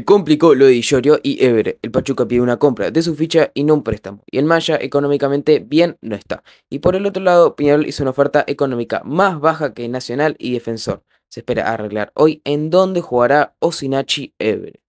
complicó lo de Yorio y Ever. El Pachuca pide una compra de su ficha y no un préstamo. Y el Maya económicamente bien no está. Y por el otro lado, Piñarol hizo una oferta económica más baja que Nacional y Defensor. Se espera arreglar hoy en dónde jugará Osinachi Ever.